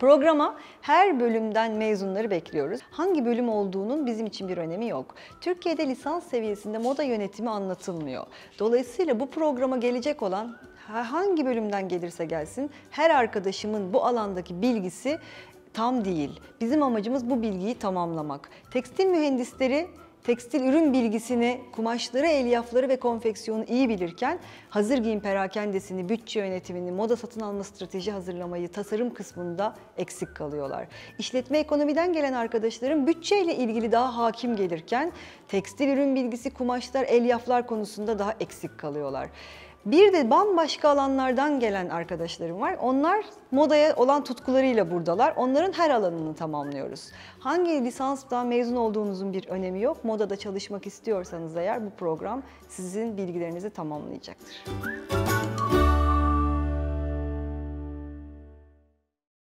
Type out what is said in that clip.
Programa her bölümden mezunları bekliyoruz. Hangi bölüm olduğunun bizim için bir önemi yok. Türkiye'de lisans seviyesinde moda yönetimi anlatılmıyor. Dolayısıyla bu programa gelecek olan hangi bölümden gelirse gelsin her arkadaşımın bu alandaki bilgisi tam değil. Bizim amacımız bu bilgiyi tamamlamak. Tekstil mühendisleri tekstil ürün bilgisini, kumaşları, elyafları ve konfeksiyonu iyi bilirken hazır giyim perakendesini, bütçe yönetimini, moda satın alma strateji hazırlamayı tasarım kısmında eksik kalıyorlar. İşletme ekonomiden gelen arkadaşlarım bütçeyle ilgili daha hakim gelirken tekstil ürün bilgisi, kumaşlar, elyaflar konusunda daha eksik kalıyorlar. Bir de bambaşka alanlardan gelen arkadaşlarım var. Onlar modaya olan tutkularıyla buradalar. Onların her alanını tamamlıyoruz. Hangi lisansdan mezun olduğunuzun bir önemi yok. Modada çalışmak istiyorsanız eğer bu program sizin bilgilerinizi tamamlayacaktır. Müzik